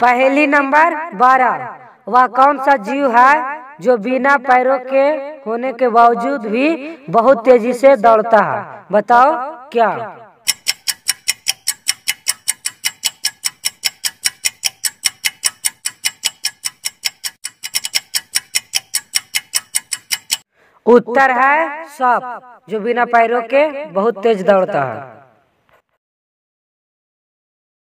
पहली नंबर बारह वह कौन सा जीव है जो बिना पैरों के होने के बावजूद भी बहुत तेजी से दौड़ता है बताओ क्या उत्तर है सब जो बिना पैरों के बहुत तेज दौड़ता है